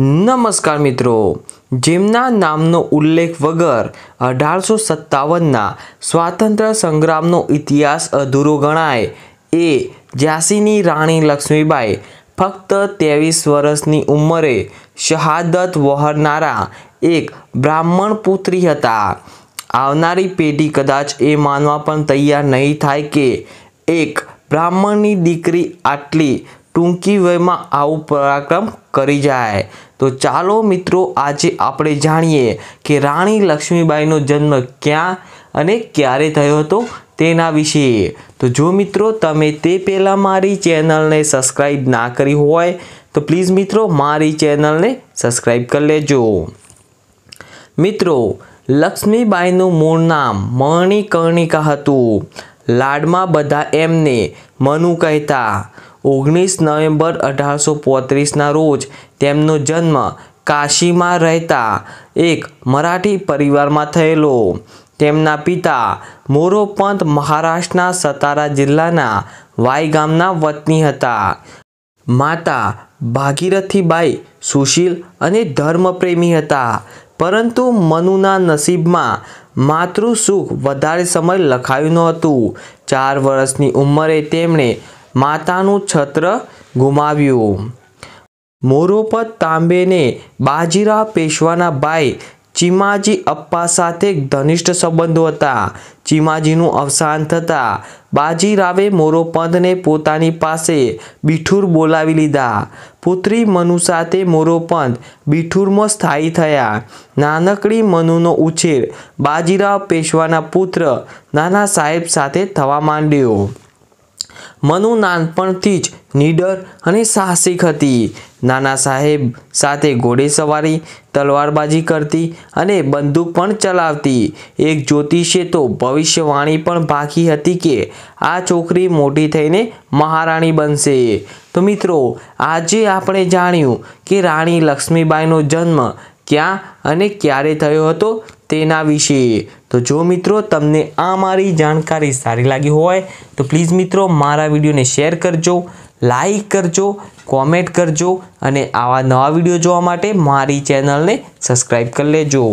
નમસ્કાર મિત્રો જેમના નામનો ઉલ્લેખ વગર અઢારસો સત્તાવનના સ્વાતંત્ર્ય સંગ્રામનો ઇતિહાસ અધૂરો ગણાય એ ઝાંસીની રાણી લક્ષ્મીબાઈ ફક્ત ત્રેવીસ વર્ષની ઉંમરે શહાદત વહરનારા એક બ્રાહ્મણ પુત્રી હતા આવનારી પેઢી કદાચ એ માનવા પણ તૈયાર નહીં થાય કે એક બ્રાહ્મણની દીકરી આટલી ટૂંકી વયમાં આવું પરાક્રમ કરી જાય તો ચાલો મિત્રો આજે આપણે જાણીએ કે રાણી લક્ષ્મીબાઈનો જન્મ ક્યાં અને ક્યારે થયો હતો તેના વિશે તો જો મિત્રો તમે તે પહેલાં મારી ચેનલને સબસ્ક્રાઈબ ના કરી હોય તો પ્લીઝ મિત્રો મારી ચેનલને સબસ્ક્રાઈબ કરી લેજો મિત્રો લક્ષ્મીબાઈનું મૂળ નામ મણિકર્ણિકા હતું લાડમાં બધા એમને મનુ કહેતા ઓગણીસ નવેમ્બર અઢારસો પોત્રીસના રોજ તેમનો જન્મ કાશીમાં રહેતા એક મરાઠી પરિવારમાં થયેલો તેમના પિતા મોરોપંત મહારાષ્ટ્રના સતારા જિલ્લાના વાઈ ગામના વતની હતા માતા ભાગીરથીબાઈ સુશીલ અને ધર્મપ્રેમી હતા પરંતુ મનુના નસીબમાં માતૃ સુખ વધારે સમય લખાયું ન હતું ચાર વર્ષની ઉંમરે તેમણે માતાનું છત્ર ગુમાવ્યું મોરોપત તાંબેને બાજીરાવ પેશવાના ભાઈ ચીમાજી અપ્પા સાથે ઘનિષ્ઠ સંબંધો હતા ચીમાજીનું અવસાન થતાં બાજીરાવે મોરોપંથને પોતાની પાસે બીઠુર બોલાવી લીધા પુત્રી મનુ સાથે મોરોપંથ બીઠુરમાં સ્થાયી થયા નાનકડી મનુનો ઉછેર બાજીરાવ પેશવાના પુત્ર નાના સાહેબ સાથે થવા માંડ્યો મનુ નાનપણથી જ નીડર અને સાહસિક હતી નાના સાહેબ સાથે ઘોડેસવારી તલવારબાજી કરતી અને બંદૂક પણ ચલાવતી એક જ્યોતિષે તો ભવિષ્યવાણી પણ બાકી હતી કે આ છોકરી મોટી થઈને મહારાણી બનશે તો મિત્રો આજે આપણે જાણ્યું કે રાણી લક્ષ્મીબાઈનો જન્મ ક્યાં અને ક્યારે થયો હતો તેના વિશે તો જો મિત્રો તમને આ મારી જાણકારી સારી લાગી હોય તો પ્લીઝ મિત્રો મારા વિડીયોને શેર કરજો લાઈક કરજો કોમેન્ટ કરજો અને આવા નવા વિડીયો જોવા માટે મારી ચેનલને સબસ્ક્રાઈબ કરી લેજો